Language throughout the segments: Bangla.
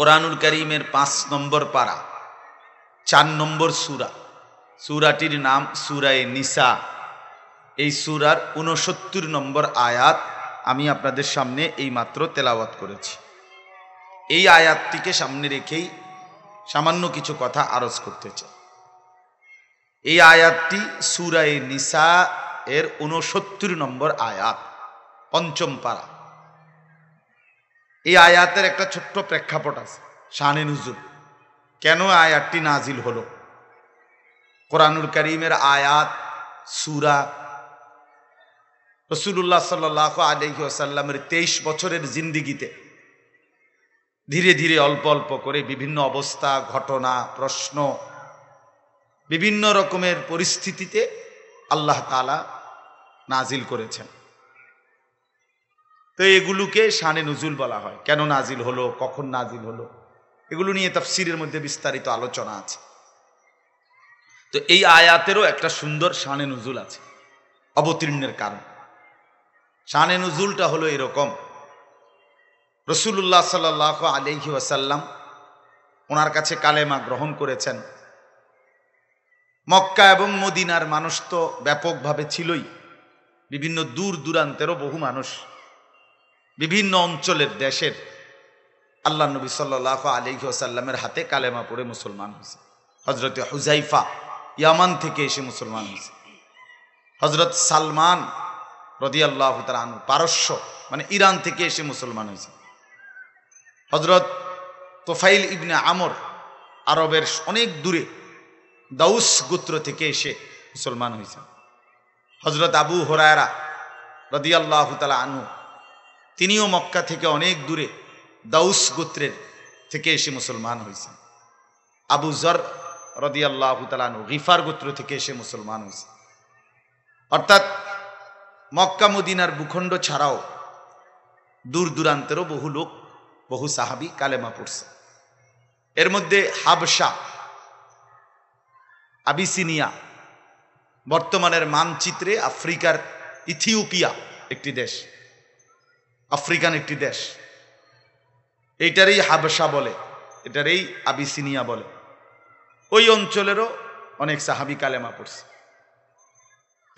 কোরআনুল করিমের পাঁচ নম্বর পাড়া চার নম্বর সুরা সুরাটির নাম সুরায় নিসা এই সুরার উনসত্তর নম্বর আয়াত আমি আপনাদের সামনে এই মাত্র তেলাওয়াত করেছি এই আয়াতটিকে সামনে রেখেই সামান্য কিছু কথা আরজ করতে চাই এই আয়াতটি সুরায় নিসা এর উনসত্তর নম্বর আয়াত পঞ্চম পাড়া এই আয়াতের একটা ছোট্ট প্রেক্ষাপট আছে শাহানি নজুল কেন আয়াতটি নাজিল হলো কোরআনুল করিমের আয়াত সুরা রসুল্লাহ সাল্লাহ আলহি আসাল্লামের তেইশ বছরের জিন্দিগিতে ধীরে ধীরে অল্প অল্প করে বিভিন্ন অবস্থা ঘটনা প্রশ্ন বিভিন্ন রকমের পরিস্থিতিতে আল্লাহ তালা নাজিল করেছেন তো এগুলোকে শানে নজুল বলা হয় কেন নাজিল হলো কখন নাজিল হলো এগুলো নিয়ে তাফসিরের মধ্যে বিস্তারিত আলোচনা আছে তো এই আয়াতেরও একটা সুন্দর শানে নজুল আছে অবতীর্ণের কারণ শানে নজুলটা হলো এরকম রসুল্লাহ সাল আলহি ওয়াসাল্লাম ওনার কাছে কালেমা গ্রহণ করেছেন মক্কা এবং মদিনার মানুষ তো ব্যাপকভাবে ছিলই বিভিন্ন দূর দূরান্তেরও বহু মানুষ বিভিন্ন অঞ্চলের দেশের আল্লাহ নবী সাল্লাহ সাল্লামের হাতে কালেমা পড়ে মুসলমান হয়েছে হজরত হুজাইফা ইয়ামান থেকে এসে মুসলমান হয়েছে হজরত সালমান আল্লাহ তালু পারস্য মানে ইরান থেকে এসে মুসলমান হয়েছে হজরত তোফাইল ইবনে আমর আরবের অনেক দূরে দাউস গোত্র থেকে এসে মুসলমান হয়েছে হজরত আবু হরায়রা রদিয়াল্লাহ তালা আনু তিনিও মক্কা থেকে অনেক দূরে দাউস গোত্রের থেকে এসে মুসলমান হয়েছেন আবু জর রদিয়াল্লাহ আবুতালানু গিফার গোত্র থেকে এসে মুসলমান হয়েছে অর্থাৎ মক্কা মদিনার ভূখণ্ড ছাড়াও দূর দূরান্তেরও বহু লোক বহু সাহাবি কালেমা পড়ছে এর মধ্যে হাবসা আবিসিনিয়া বর্তমানের মানচিত্রে আফ্রিকার ইথিওপিয়া একটি দেশ আফ্রিকান একটি দেশ এইটারই হাবসা বলে এই আবিসিনিয়া বলে ওই অঞ্চলেরও অনেক সাহাবি কালেমা পড়ছে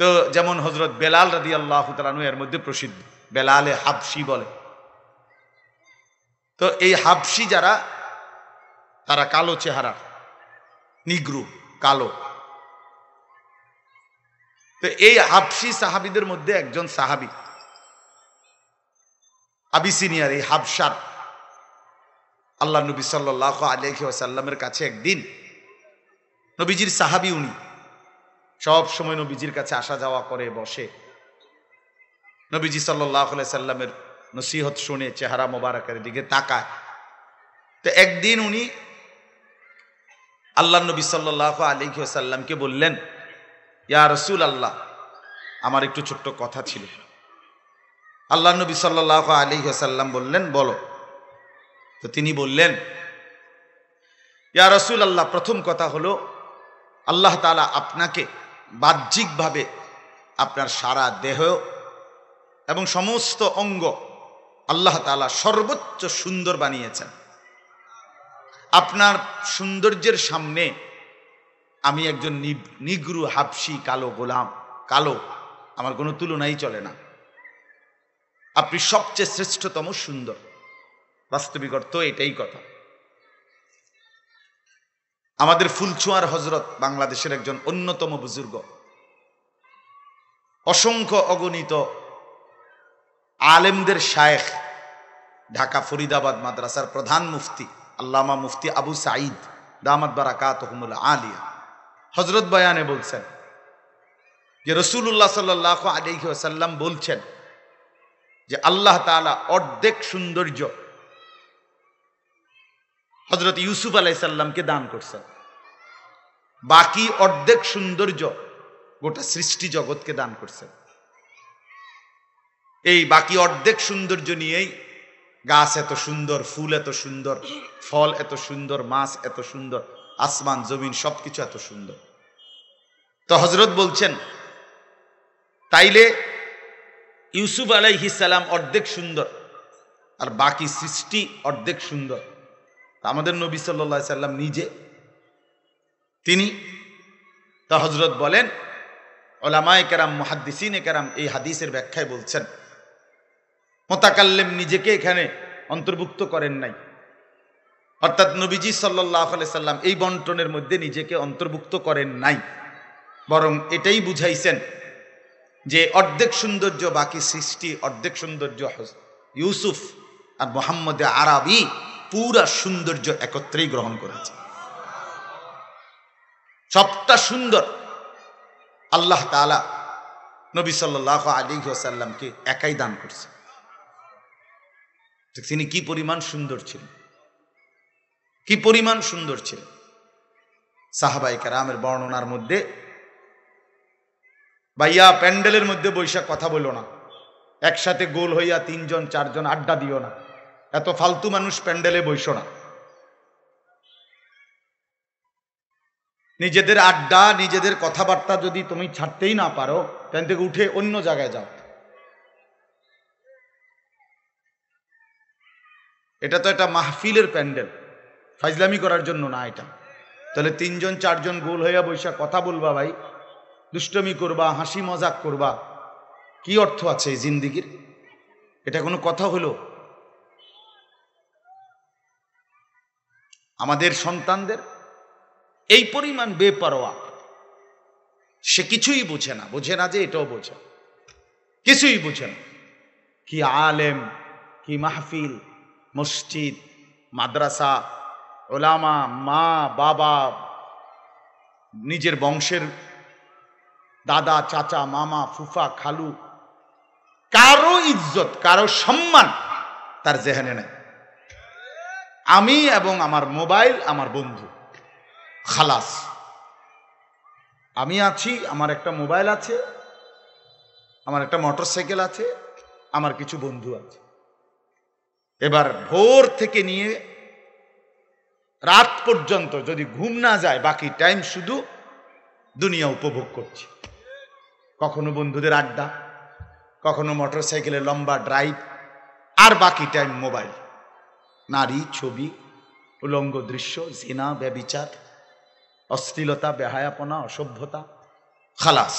তো যেমন হজরত বেলাল রাদি আল্লাহ এর মধ্যে প্রসিদ্ধ বেলালে হাবসি বলে তো এই হাবসি যারা তারা কালো চেহারা নিগ্রু কালো তো এই হাবসি সাহাবিদের মধ্যে একজন সাহাবি আবিসিনিয়ার এই হাবসার আল্লাহ নবী সাল্লাহ আলহি সাল্লামের কাছে একদিন নবীজির সাহাবি উনি সব সময় নবীজির কাছে আসা যাওয়া করে বসে নবীজি সাল্লাহ সাল্লামের নসিহত শুনে চেহারা মোবারকের দিকে তাকায় তো একদিন উনি আল্লাহ নবী সাল্লাহ আলহি আসাল্লামকে বললেন ইয়া রসুল আল্লাহ আমার একটু ছোট্ট কথা ছিল আল্লাহ নবী সাল্লাহ আলী সাল্লাম বললেন বলো তো তিনি বললেন ইয়া রসুল আল্লাহ প্রথম কথা হল আল্লাহ তালা আপনাকে বাহ্যিকভাবে আপনার সারা দেহ এবং সমস্ত অঙ্গ আল্লাহ তালা সর্বোচ্চ সুন্দর বানিয়েছেন আপনার সৌন্দর্যের সামনে আমি একজন নিগ্রু হাফসি কালো গোলাম কালো আমার কোনো তুলনাই চলে না আপনি সবচেয়ে শ্রেষ্ঠতম সুন্দর বাস্তবিক অর্থ এটাই কথা আমাদের ফুলছুয়ার হজরত বাংলাদেশের একজন অন্যতম বুজুর্গ অসংখ্য অগণিত আলেমদের শায়েখ ঢাকা ফরিদাবাদ মাদ্রাসার প্রধান মুফতি আল্লামা মুফতি আবু সাঈদ দামাদ বারাকাত আলিয়া হজরত বয়ানে বলছেন যে রসুল্লাহ সাল্লাহ আলিহি বলছেন যে আল্লাহ তালা অর্ধেক সৌন্দর্য হজরত ইউসুফ আলাইসাল্লামকে দান করছেন বাকি অর্ধেক সৌন্দর্য গোটা সৃষ্টি জগৎকে দান করছেন এই বাকি অর্ধেক সৌন্দর্য নিয়েই গাছ এত সুন্দর ফুল এত সুন্দর ফল এত সুন্দর মাছ এত সুন্দর আসমান জমিন সবকিছু এত সুন্দর তো হজরত বলছেন তাইলে ইউসুফ সালাম অর্ধেক সুন্দর আর বাকি সৃষ্টি অর্ধেক সুন্দর আমাদের নবী সাল্লা সাল্লাম নিজে তিনি তা হজরত বলেন ওলামায় কেরাম মহাদ্দিসিন কেরাম এই হাদিসের ব্যাখ্যায় বলছেন মোতাকাল্লেম নিজেকে এখানে অন্তর্ভুক্ত করেন নাই অর্থাৎ নবীজি সাল্লাহ সাল্লাম এই বন্টনের মধ্যে নিজেকে অন্তর্ভুক্ত করেন নাই বরং এটাই বুঝাইছেন যে অর্ধেক সৌন্দর্য বাকি সৃষ্টি অর্ধেক সৌন্দর্য ইউসুফ আর মোহাম্মদে আরবি পুরা সৌন্দর্য একত্রেই গ্রহণ করেছে সবটা সুন্দর আল্লাহ তালা নবী সাল আলী সাল্লামকে একাই দান করছে তিনি কি পরিমাণ সুন্দর ছিলেন কি পরিমাণ সুন্দর ছিলেন সাহাবাইকার আমের বর্ণনার মধ্যে ভাইয়া প্যান্ডেলের মধ্যে বৈশাখ কথা বলো না একসাথে গোল হইয়া তিনজন চারজন আড্ডা দিও না এত ফালতু মানুষ প্যান্ডেলে বৈশো না নিজেদের আড্ডা নিজেদের কথাবার্তা যদি তুমি ছাড়তেই না পারো তাহলে থেকে উঠে অন্য জায়গায় যাও এটা তো একটা মাহফিলের প্যান্ডেল ফাইজলামি করার জন্য না এটা তাহলে তিনজন চারজন গোল হইয়া বৈশাখ কথা বলবা ভাই দুষ্টমি করবা হাসি মজাক করবা কি অর্থ আছে এই জিন্দিগির এটা কোনো কথা হলো আমাদের সন্তানদের এই পরিমাণ বেপরোয়া সে কিছুই বোঝে না বোঝে না যে এটাও বোঝে কিছুই বোঝে না কি আলেম কি মাহফিল মসজিদ মাদ্রাসা ওলামা মা বাবা নিজের বংশের দাদা চাচা মামা ফুফা খালু কারো ইজ্জত কারো সম্মান তার জেহানে নেই আমি এবং আমার মোবাইল আমার বন্ধু খালাস আমি আছি আমার একটা মোবাইল আছে আমার একটা মোটর সাইকেল আছে আমার কিছু বন্ধু আছে এবার ভোর থেকে নিয়ে রাত পর্যন্ত যদি ঘুম না যায় বাকি টাইম শুধু দুনিয়া উপভোগ করছি কখনো বন্ধুদের আড্ডা কখনো মোটর সাইকেলে লম্বা ড্রাইভ আর বাকি টাইম মোবাইল নারী ছবি উলঙ্গ দৃশ্য জিনা ব্যবিচার অশ্লীলতা বেহায়াপনা অসভ্যতা খালাস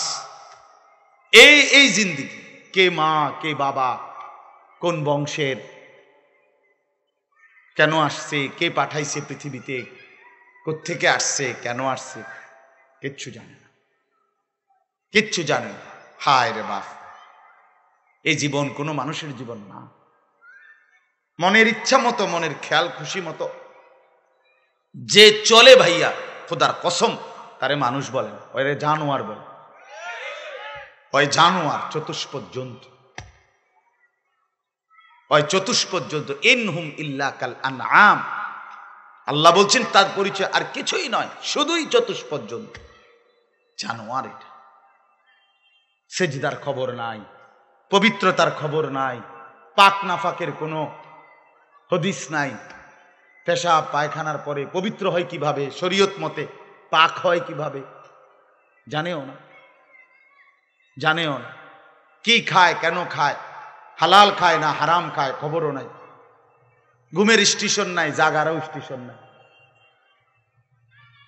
এই এই জিন্দিগি কে মা কে বাবা কোন বংশের কেন আসছে কে পাঠাইছে পৃথিবীতে কোত্থেকে আসছে কেন আসছে কিচ্ছু জানে কিচ্ছু জানি হায় রে বাপ এই জীবন কোনো মানুষের জীবন না মনের ইচ্ছা মতো মনের খেয়াল খুশি মতো যে চলে ভাইয়া খোদার কসম তারে মানুষ বলেন ওই রে জানোয়ার বলে ওই জানোয়ার চতুষ্পদ জন্তু ওই চতুষ্পদ জন্তু ইনহুম ইল্লা কাল আন আম আল্লাহ বলছেন তার পরিচয় আর কিছুই নয় শুধুই চতুষ্পদ জন্তু জানোয়ার এটা সেজিদার খবর নাই পবিত্রতার খবর নাই পাক নাফাকের কোনো হদিস নাই পেশা পায়খানার পরে পবিত্র হয় কিভাবে শরীয়ত মতে পাক হয় কিভাবে জানেও না জানেও না কি খায় কেন খায় হালাল খায় না হারাম খায় খবরও নাই ঘুমের স্টেশন নাই জাগারও স্টেশন নাই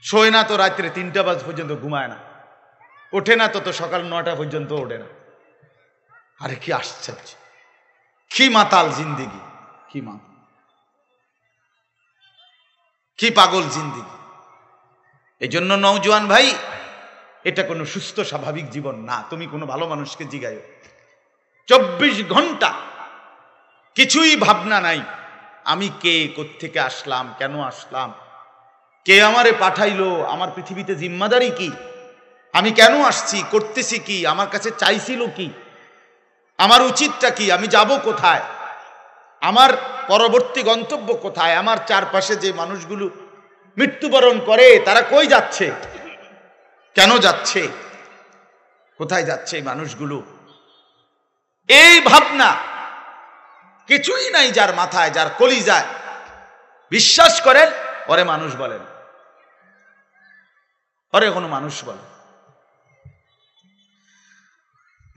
শোয় না তো রাত্রে তিনটা বাজ পর্যন্ত ঘুমায় না ওঠে না তত সকাল নটা পর্যন্ত ওঠে না আরে কি আশ্চর্য কি মাতাল জিন্দিগি কি মা কি পাগল জিন্দিগি এই জন্য নৌজোয়ান ভাই এটা কোনো সুস্থ স্বাভাবিক জীবন না তুমি কোনো ভালো মানুষকে জিগায় চব্বিশ ঘন্টা কিছুই ভাবনা নাই আমি কে থেকে আসলাম কেন আসলাম কে আমারে পাঠাইলো আমার পৃথিবীতে জিম্মাদারি কি আমি কেন আসছি করতেছি কি আমার কাছে চাইছিল কি আমার উচিতটা কি আমি যাব কোথায় আমার পরবর্তী গন্তব্য কোথায় আমার চারপাশে যে মানুষগুলো মৃত্যুবরণ করে তারা কই যাচ্ছে কেন যাচ্ছে কোথায় যাচ্ছে এই মানুষগুলো এই ভাবনা কিছুই নাই যার মাথায় যার কলি যায় বিশ্বাস করেন ওরে মানুষ বলেন ওরে কোনো মানুষ বলেন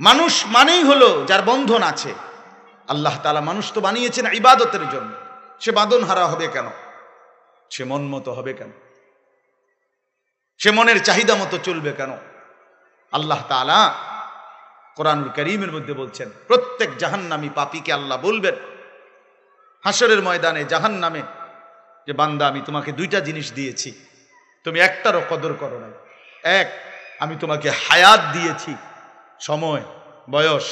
মানুষ মানেই হলো যার বন্ধন আছে আল্লাহ তালা মানুষ তো বানিয়েছেন ইবাদতের জন্য সে বাঁধন হারা হবে কেন সে মন মতো হবে কেন সে মনের চাহিদা মতো চলবে কেন আল্লাহ তালা কোরআন করিমের মধ্যে বলছেন প্রত্যেক জাহান্নামী পাপিকে আল্লাহ বলবেন হাসরের ময়দানে জাহান নামে যে বান্দা আমি তোমাকে দুইটা জিনিস দিয়েছি তুমি একটারও কদর করো না এক আমি তোমাকে হায়াত দিয়েছি সময় বয়স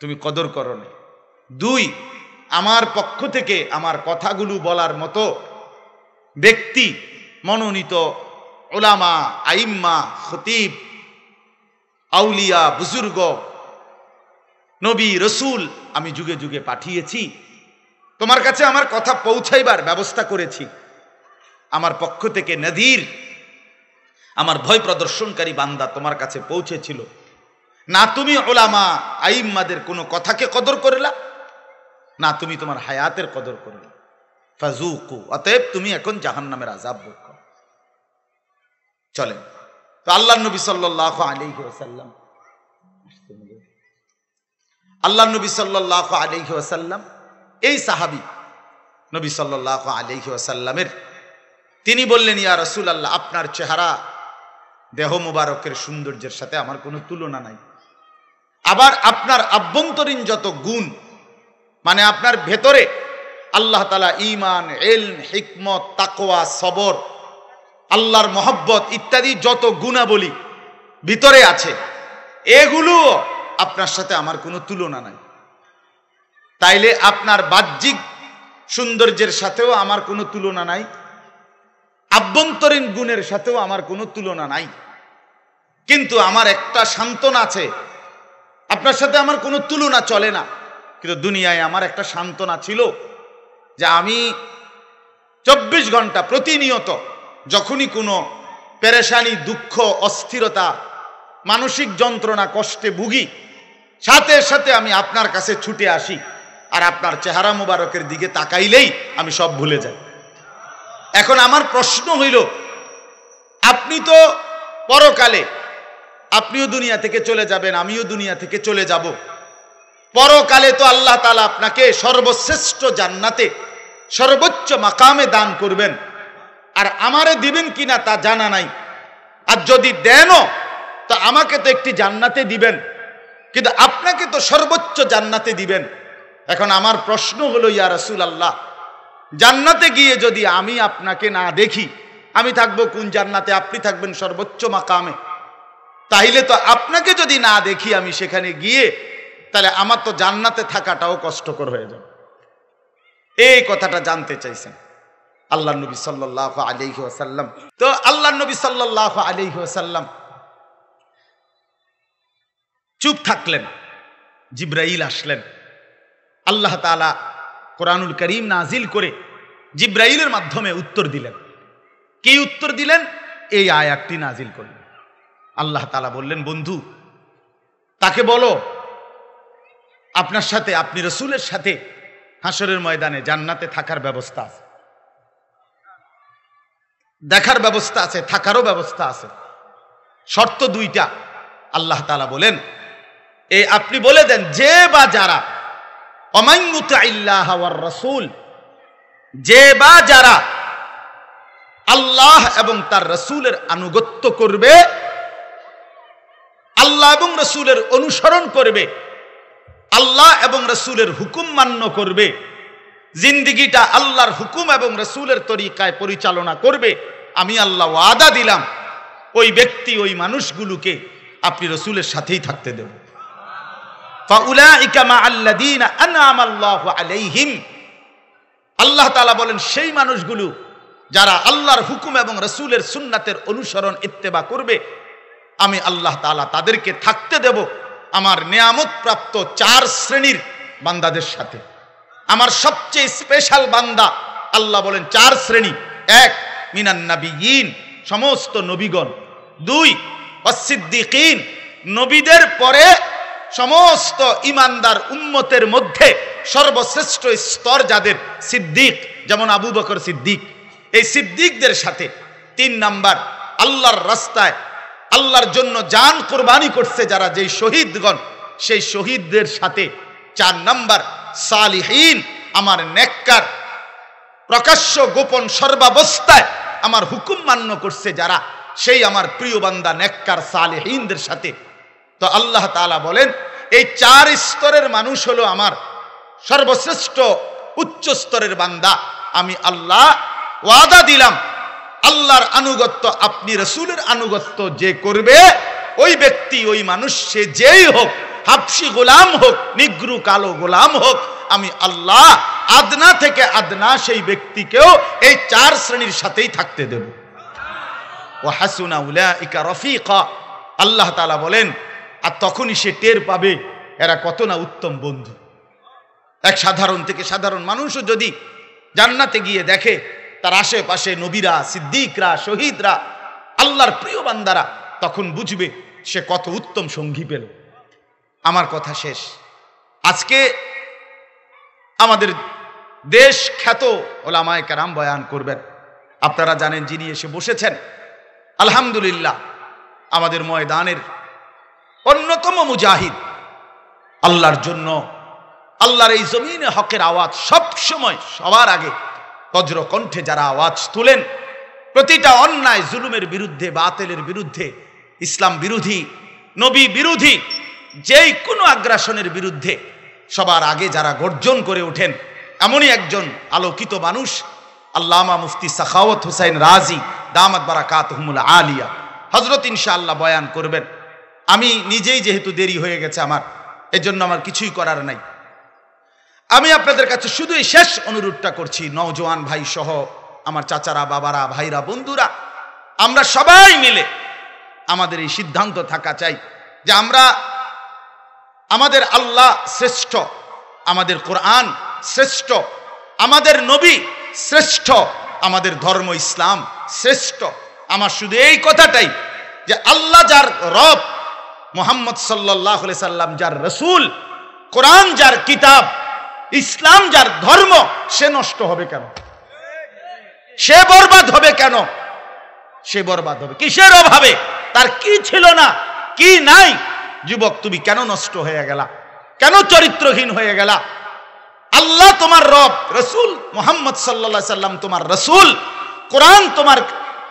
তুমি কদর করো দুই আমার পক্ষ থেকে আমার কথাগুলো বলার মতো ব্যক্তি মনোনীত ওলামা আইম্মা খতিব আউলিয়া বুজুর্গ নবী রসুল আমি যুগে যুগে পাঠিয়েছি তোমার কাছে আমার কথা পৌঁছাইবার ব্যবস্থা করেছি আমার পক্ষ থেকে নদীর আমার ভয় প্রদর্শনকারী বান্দা তোমার কাছে পৌঁছেছিল না তুমি ওলামা আইম্মাদের কোনো কথাকে কদর করলা না তুমি তোমার হায়াতের কদর করলা ফাজুকু অতএব তুমি এখন জাহান নামের আজাব বোক চলেন তো আল্লাহ নবী সাল্লাহ আলিহি আল্লাহ নবী সাল্লাহ আলিহি ওসাল্লাম এই সাহাবি নবী সাল্লাহ আলিহি ওসাল্লামের তিনি বললেন ইয়া রসুল আল্লাহ আপনার চেহারা দেহ মুবারকের সৌন্দর্যের সাথে আমার কোনো তুলনা নাই আবার আপনার আভ্যন্তরীণ যত গুণ মানে আপনার ভেতরে আল্লাহ তালা ইমান এল হিকমত তাকোয়া সবর আল্লাহর মহব্বত ইত্যাদি যত গুণাবলী ভিতরে আছে এগুলো আপনার সাথে আমার কোনো তুলনা নাই তাইলে আপনার বাহ্যিক সৌন্দর্যের সাথেও আমার কোনো তুলনা নাই আভ্যন্তরীণ গুণের সাথেও আমার কোনো তুলনা নাই কিন্তু আমার একটা সান্ত্বনা আছে আপনার সাথে আমার কোনো তুলনা চলে না কিন্তু দুনিয়ায় আমার একটা সান্ত্বনা ছিল যে আমি চব্বিশ ঘন্টা প্রতিনিয়ত যখনই কোনো পেরেশানি দুঃখ অস্থিরতা মানসিক যন্ত্রণা কষ্টে ভুগি সাথে সাথে আমি আপনার কাছে ছুটে আসি আর আপনার চেহারা মোবারকের দিকে তাকাইলেই আমি সব ভুলে যাই এখন আমার প্রশ্ন হইল আপনি তো পরকালে আপনিও দুনিয়া থেকে চলে যাবেন আমিও দুনিয়া থেকে চলে যাব পরকালে তো আল্লাহ তালা আপনাকে সর্বশ্রেষ্ঠ জান্নাতে সর্বোচ্চ মাকামে দান করবেন আর আমারে দিবেন কিনা তা জানা নাই আর যদি দেনও তা আমাকে তো একটি জান্নাতে দিবেন কিন্তু আপনাকে তো সর্বোচ্চ জান্নাতে দিবেন এখন আমার প্রশ্ন হলো ইয়া রসুল আল্লাহ জান্নাতে গিয়ে যদি আমি আপনাকে না দেখি আমি থাকবো কোন জান্নাতে আপনি থাকবেন সর্বোচ্চ মাকামে তাইলে তো আপনাকে যদি না দেখি আমি সেখানে গিয়ে তাহলে আমার তো জান্নাতে থাকাটাও কষ্টকর হয়ে যাবে এই কথাটা জানতে চাইছেন আল্লাহ নবী সাল্লাহ আলিহি আসাল্লাম তো আল্লাহ নবী সাল্লাহ আলিহি আসাল্লাম চুপ থাকলেন জিব্রাইল আসলেন আল্লাহ তালা কোরআনুল করিম নাজিল করে জিব্রাইলের মাধ্যমে উত্তর দিলেন কি উত্তর দিলেন এই আয়াতটি নাজিল করলেন আল্লাহ তালা বললেন বন্ধু তাকে বলো আপনার সাথে আপনি রসুলের সাথে হাসরের ময়দানে জান্নাতে থাকার ব্যবস্থা আছে দেখার ব্যবস্থা আছে থাকারও ব্যবস্থা আছে শর্ত দুইটা আল্লাহ তালা বলেন এ আপনি বলে দেন যে বা যারা রসুল যে বা যারা আল্লাহ এবং তার রসুলের আনুগত্য করবে আল্লাহ এবং রসুলের অনুসরণ করবে আল্লাহ এবং রসুলের হুকুম মান্য করবে জিন্দিগিটা আল্লাহর হুকুম এবং রসুলের তরিকায় পরিচালনা করবে আমি আল্লাহ আদা দিলাম ওই ব্যক্তি ওই মানুষগুলোকে আপনি রসুলের সাথেই থাকতে দেব আল্লাহ তালা বলেন সেই মানুষগুলো যারা আল্লাহর হুকুম এবং রসুলের সুন্নাতের অনুসরণ ইত্তেবা করবে আমি আল্লাহ তালা তাদেরকে থাকতে দেব আমার নিয়ামত প্রাপ্ত চার শ্রেণীর বান্দাদের সাথে আমার সবচেয়ে স্পেশাল বান্দা আল্লাহ বলেন চার শ্রেণী এক মিনান্নাবিহীন সমস্ত নবীগণ দুই অসিদ্দিকীন নবীদের পরে সমস্ত ইমানদার উন্মতের মধ্যে সর্বশ্রেষ্ঠ স্তর যাদের সিদ্দিক যেমন আবু বকর সিদ্দিক এই সিদ্দিকদের সাথে তিন নাম্বার আল্লাহর রাস্তায় আল্লাহর জন্য যান কোরবানি করছে যারা যেই শহীদগণ সেই শহীদদের সাথে চার নাম্বার সালিহীন আমার নেককার প্রকাশ্য গোপন সর্বাবস্থায় আমার হুকুম মান্য করছে যারা সেই আমার প্রিয় বান্দা নেককার সালেহীনদের সাথে তো আল্লাহ তালা বলেন এই চার স্তরের মানুষ হলো আমার সর্বশ্রেষ্ঠ উচ্চ স্তরের বান্দা আমি আল্লাহ ওয়াদা দিলাম আল্লাহর আনুগত্য আপনি রসুলের আনুগত্য যে করবে ওই ব্যক্তি ওই মানুষ সে যেই হোক হাফসি গোলাম হোক নিগ্রু কালো গোলাম হোক আমি আল্লাহ আদনা থেকে আদনা সেই ব্যক্তিকেও এই চার শ্রেণীর সাথেই থাকতে দেব ও হাসুনা উলা ইকা রফিকা আল্লাহ তালা বলেন আর তখনই সে টের পাবে এরা কত না উত্তম বন্ধু এক সাধারণ থেকে সাধারণ মানুষও যদি জান্নাতে গিয়ে দেখে তার আশেপাশে নবীরা সিদ্দিকরা শহীদরা আল্লাহর প্রিয় বান্দারা তখন বুঝবে সে কত উত্তম সঙ্গী পেল আমার কথা শেষ আজকে আমাদের দেশ খ্যাত ওলামায় কারাম বয়ান করবেন আপনারা জানেন যিনি এসে বসেছেন আলহামদুলিল্লাহ আমাদের ময়দানের অন্যতম মুজাহিদ আল্লাহর জন্য আল্লাহর এই জমিনে হকের আওয়াজ সব সময় সবার আগে বজ্রকণ্ঠে যারা আওয়াজ তুলেন প্রতিটা অন্যায় জুলুমের বিরুদ্ধে বাতেলের বিরুদ্ধে ইসলাম বিরোধী নবী বিরোধী যেই কোনো আগ্রাসনের বিরুদ্ধে সবার আগে যারা গর্জন করে ওঠেন এমনই একজন আলোকিত মানুষ আল্লামা মুফতি সাখাওয়াত হুসাইন রাজি দামাত বারাকাত হুমুল আলিয়া হজরত ইনশাআল্লাহ বয়ান করবেন আমি নিজেই যেহেতু দেরি হয়ে গেছে আমার এজন্য আমার কিছুই করার নাই আমি আপনাদের কাছে শুধু এই শেষ অনুরোধটা করছি নওজোয়ান ভাই সহ আমার চাচারা বাবারা ভাইরা বন্ধুরা আমরা সবাই মিলে আমাদের এই সিদ্ধান্ত থাকা চাই যে আমরা আমাদের আল্লাহ শ্রেষ্ঠ আমাদের কোরআন শ্রেষ্ঠ আমাদের নবী শ্রেষ্ঠ আমাদের ধর্ম ইসলাম শ্রেষ্ঠ আমার শুধু এই কথাটাই যে আল্লাহ যার রব মোহাম্মদ সাল্লাহ সাল্লাম যার রসুল কোরআন যার কিতাব ইসলাম যার ধর্ম সে নষ্ট হবে কেন সে বরবাদ হবে কেন সে বরবাদ হবে কিসের অভাবে তার কি ছিল না কি নাই যুবক তুমি কেন নষ্ট হয়ে গেলা কেন চরিত্রহীন হয়ে গেলা আল্লাহ তোমার রব রসুল মোহাম্মদ সাল্লা সাল্লাম তোমার রসুল কোরআন তোমার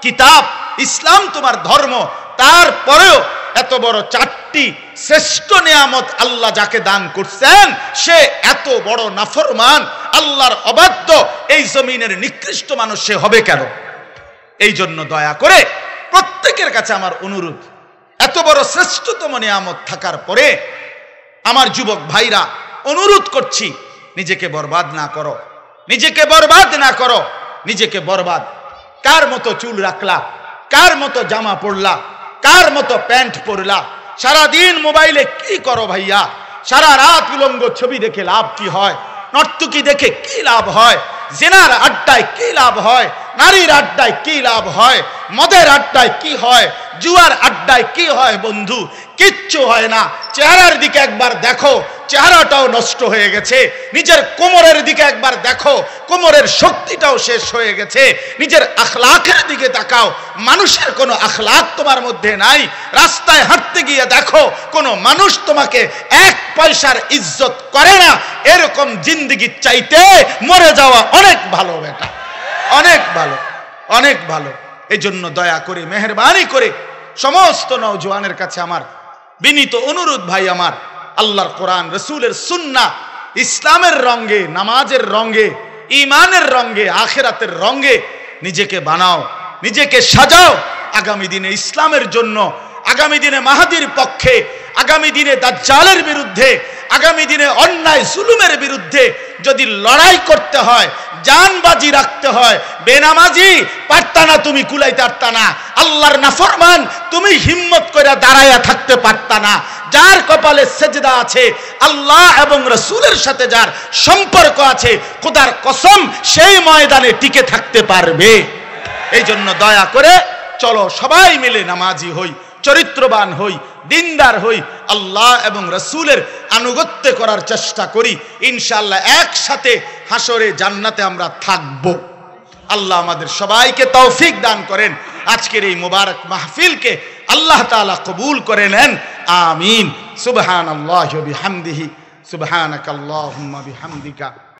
কিতাব ইসলাম তোমার ধর্ম তারপরেও এত বড় চারটি শ্রেষ্ঠ নিয়ামত আল্লাহ যাকে দান করছেন সে এত বড় নাফরমান আল্লাহর অবাধ্য এই জমিনের নিকৃষ্ট মানুষ সে হবে কেন এই জন্য দয়া করে প্রত্যেকের কাছে আমার অনুরোধ এত বড় শ্রেষ্ঠতম নিয়ামত থাকার পরে আমার যুবক ভাইরা অনুরোধ করছি নিজেকে বরবাদ না করো নিজেকে বরবাদ না করো নিজেকে বরবাদ কার মতো চুল রাখলা কার মতো জামা পড়লা কার মতো প্যান্ট পরলা সারাদিন মোবাইলে কি করো ভাইয়া সারা রাত উলঙ্গ ছবি দেখে লাভ কি হয় নর্তুকি দেখে কি লাভ হয় জেনার আড্ডায় কি লাভ হয় নারীর আড্ডায় কি লাভ হয় মদের আড্ডায় কি হয় জুয়ার আড্ডায় কি হয় বন্ধু কিচ্ছু হয় না চেহারার দিকে একবার দেখো চেহারাটাও নষ্ট হয়ে গেছে নিজের কোমরের দিকে একবার দেখো কোমরের শক্তিটাও শেষ হয়ে গেছে নিজের আখলাখের দিকে তাকাও মানুষের কোনো আখলাখ তোমার মধ্যে নাই রাস্তায় হাঁটতে গিয়ে দেখো কোনো মানুষ তোমাকে এক পয়সার ইজ্জত করে না এরকম জিন্দগি চাইতে মরে যাওয়া অনেক ভালো বেটা অনেক ভালো অনেক ভালো এই জন্য দয়া করে মেহরবানি করে সমস্ত নৌজওয়ানের কাছে আমার বিনীত অনুরোধ ভাই আমার আল্লাহর কোরআন রসুলের সুন্না ইসলামের রঙ্গে নামাজের রঙ্গে ইমানের রঙ্গে আখেরাতের রঙ্গে নিজেকে বানাও নিজেকে সাজাও আগামী দিনে ইসলামের জন্য আগামী দিনে মাহাদির পক্ষে আগামী দিনে দাজ্জালের বিরুদ্ধে আগামী দিনে অন্যায় জুলুমের বিরুদ্ধে যদি লড়াই করতে হয় জানবাজি রাখতে হয় বেনামাজি পারতানা তুমি কুলাইতে পারতানা আল্লাহর নাফরমান তুমি হিম্মত করে দাঁড়াইয়া থাকতে পারতানা যার কপালে সেজদা আছে আল্লাহ এবং রসুলের সাথে যার সম্পর্ক আছে খোদার কসম সেই ময়দানে টিকে থাকতে পারবে এই জন্য দয়া করে চলো সবাই মিলে নামাজি হই চরিত্রবান হই দিনদার হই আল্লাহ এবং রসুলের আনুগত্য করার চেষ্টা করি ইনশাল্লাহ একসাথে হাসরে জান্নাতে আমরা থাকব আল্লাহ আমাদের সবাইকে তৌফিক দান করেন আজকের এই মুবারক মাহফিলকে আল্লাহ তালা কবুল করে নেন আমিন সুবহান আল্লাহ বিহামদিহি সুবহানাকাল্লাহুম্মা বিহামদিকা